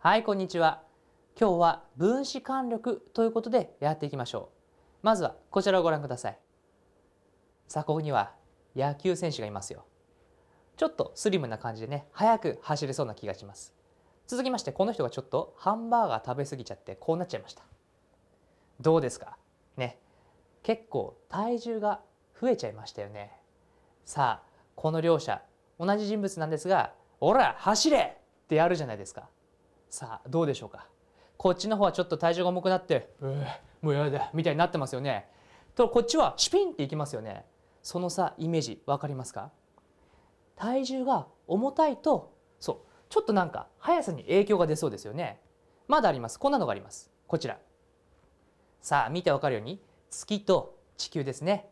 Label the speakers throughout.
Speaker 1: はいこんにちは今日は分子間力ということでやっていきましょうまずはこちらをご覧くださいさあここには野球選手がいますよちょっとスリムな感じでね速く走れそうな気がします続きましてこの人がちょっとハンバーガー食べ過ぎちゃってこうなっちゃいましたどうですかね結構体重が増えちゃいましたよねさあこの両者同じ人物なんですが「おら走れ!」ってやるじゃないですかさあどうでしょうかこっちの方はちょっと体重が重くなって「うもうやだ」みたいになってますよね。とこっちはシピンっていきますよね。そのさイメージ分かりますか体重が重たいとそうちょっとなんか速さに影響が出そうですよね。まだありますこんなのがあります。こちら。さあ見て分かるように月と地球ですね。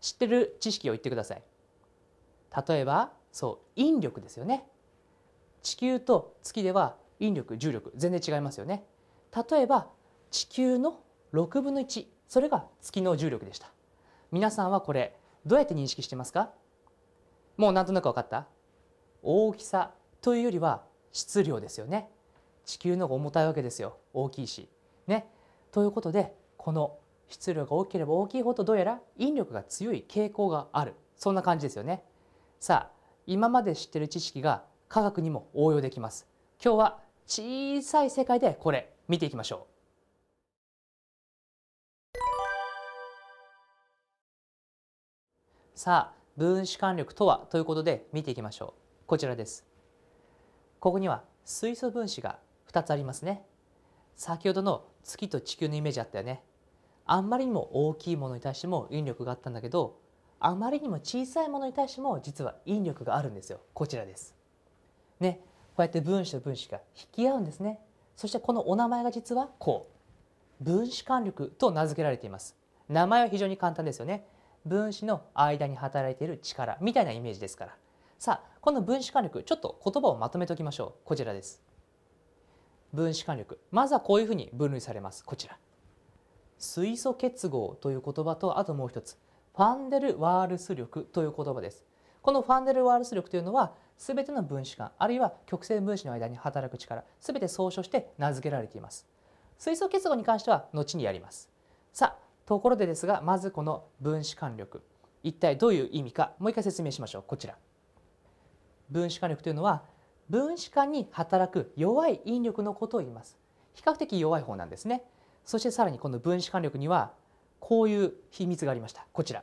Speaker 1: 知ってる知識を言ってください。例えばそう引力ですよね。地球と月では引力重力全然違いますよね例えば地球の6分の1それが月の重力でした皆さんはこれどうやって認識してますかもうなんとなく分かった大きさというよりは質量ですよね地球の方が重たいわけですよ大きいしねということでこの質量が大きければ大きいほどどうやら引力が強い傾向があるそんな感じですよねさあ今まで知っている知識が科学にも応用できます今日は小さい世界でこれ見ていきましょう。さあ分子間力とはということで見ていきましょうこちらですここには水素分子が2つありますね先ほどの月と地球のイメージあったよねあんまりにも大きいものに対しても引力があったんだけどあまりにも小さいものに対しても実は引力があるんですよこちらですねこうやって分子と分子が引き合うんですねそしてこのお名前が実はこう分子間力と名付けられています名前は非常に簡単ですよね分子の間に働いている力みたいなイメージですからさあこの分子間力ちょっと言葉をまとめておきましょうこちらです分子間力まずはこういうふうに分類されますこちら水素結合という言葉とあともう一つファンデルワールス力という言葉ですこのファンデルワールス力というのは全ての分子間あるいは極性分子の間に働く力全て総称して名付けられています水素結合に関しては後にやりますさあところでですがまずこの分子間力一体どういう意味かもう一回説明しましょうこちら分子間力というのは分子間に働く弱い引力のことを言います比較的弱い方なんですねそしてさらにこの分子間力にはこういう秘密がありましたこちら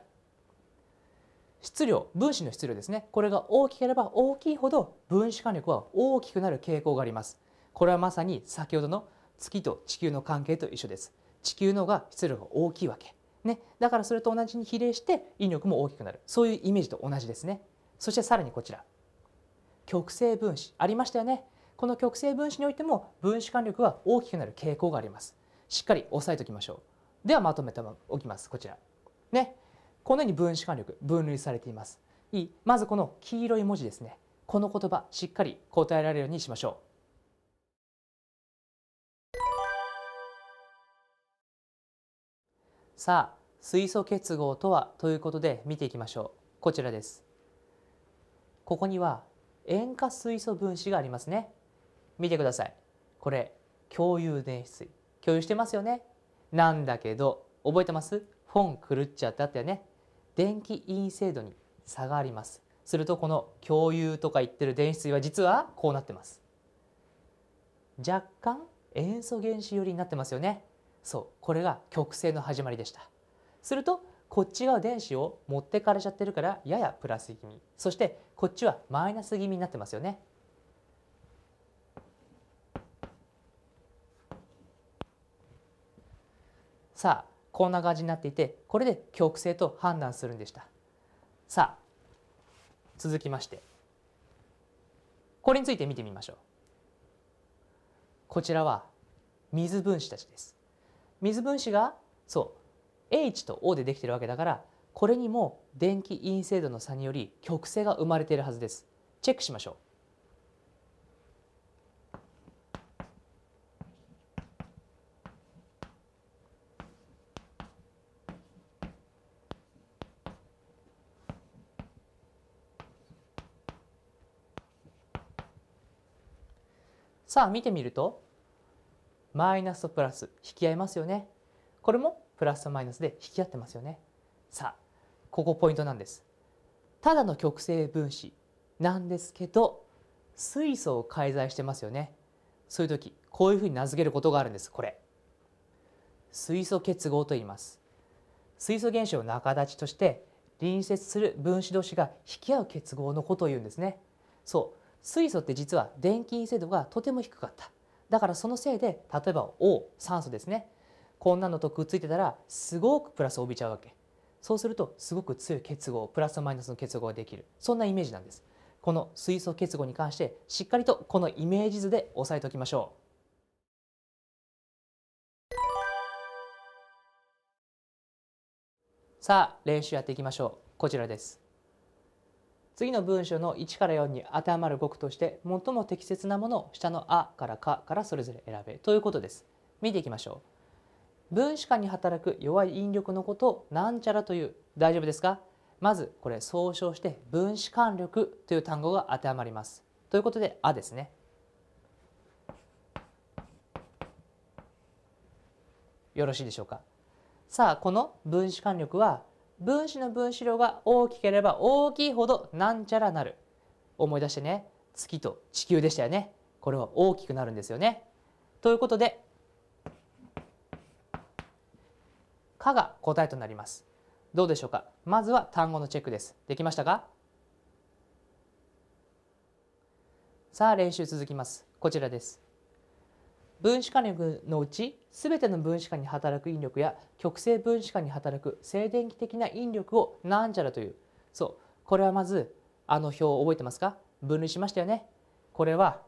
Speaker 1: 質量分子の質量ですねこれが大きければ大きいほど分子間力は大きくなる傾向がありますこれはまさに先ほどの月と地球の関係と一緒です地球のが質量が大きいわけねだからそれと同じに比例して引力も大きくなるそういうイメージと同じですねそしてさらにこちら極性分子ありましたよねこの極性分子においても分子間力は大きくなる傾向がありますしっかり押さえておきましょうではまとめておきますこちらねこのように分子間力分類されていますいいまずこの黄色い文字ですねこの言葉しっかり答えられるようにしましょうさあ水素結合とはということで見ていきましょうこちらですここには塩化水素分子がありますね見てくださいこれ共有電子水共有してますよねなんだけど覚えてますフォン狂っちゃったってね電気陰性度に差がありますするとこの共有とか言ってる電子対は実はこうなってます若干塩素原子寄りになってますよねそうこれが極性の始まりでしたするとこっち側電子を持ってかれちゃってるからややプラス気味そしてこっちはマイナス気味になってますよねさあこんな感じになっていてこれで極性と判断するんでしたさあ続きましてこれについて見てみましょうこちらは水分子たちです水分子がそう H と O でできてるわけだからこれにも電気陰性度の差により極性が生まれているはずですチェックしましょうさあ見てみるとマイナスとプラス引き合いますよねこれもプラスとマイナスで引き合ってますよねさあここポイントなんですただの極性分子なんですけど水素を介在してますよねそういう時こういうふうに名付けることがあるんですこれ水素結合と言います水素原子を仲立ちとして隣接する分子同士が引き合う結合のことを言うんですねそう水素って実は電気陰性度がとても低かっただからそのせいで例えば O 酸素ですねこんなのとくっついてたらすごくプラスを帯びちゃうわけそうするとすごく強い結合プラスとマイナスの結合ができるそんなイメージなんですこの水素結合に関してしっかりとこのイメージ図で押さえておきましょうさあ練習やっていきましょうこちらです次の文章の1から4に当てはまる語句として最も適切なものを下の「あ」から「か」からそれぞれ選べということです。見ていきましょう。分子間に働く弱い引力のことをなんちゃらという大丈夫ですかまずこれ総称して分子間力という単語が当てはまります。ということで「あ」ですね。よろしいでしょうか。さあこの分子間力は分子の分子量が大きければ大きいほどなんちゃらなる思い出してね月と地球でしたよねこれは大きくなるんですよねということで「か」が答えとなりますどうでしょうかまずは単語のチェックですできましたかさあ練習続きますこちらです分子化力のうち全ての分子間に働く引力や極性分子間に働く静電気的な引力をなんちゃらというそうこれはまずあの表を覚えてますか分類しましたよねこれは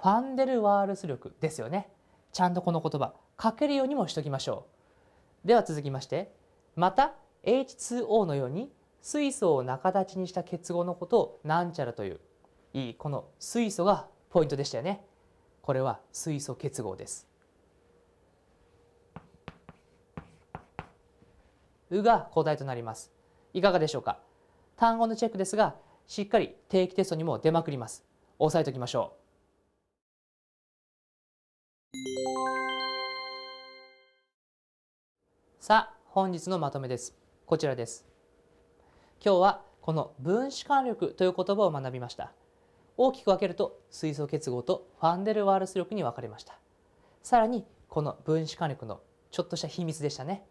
Speaker 1: ファンデルワールス力ですよねちゃんとこの言葉書けるようにもしときましょうでは続きましてまた H2O のように水素を仲立ちにした結合のことをなんちゃらといういいこの水素がポイントでしたよねこれは水素結合ですうが答えとなりますいかがでしょうか単語のチェックですがしっかり定期テストにも出まくります押さえておきましょうさあ本日のまとめですこちらです今日はこの分子間力という言葉を学びました大きく分けると水素結合とファンデルワールス力に分かれましたさらにこの分子火力のちょっとした秘密でしたね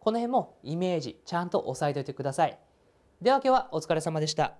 Speaker 1: この辺もイメージちゃんと押さえておいてくださいでは今日はお疲れ様でした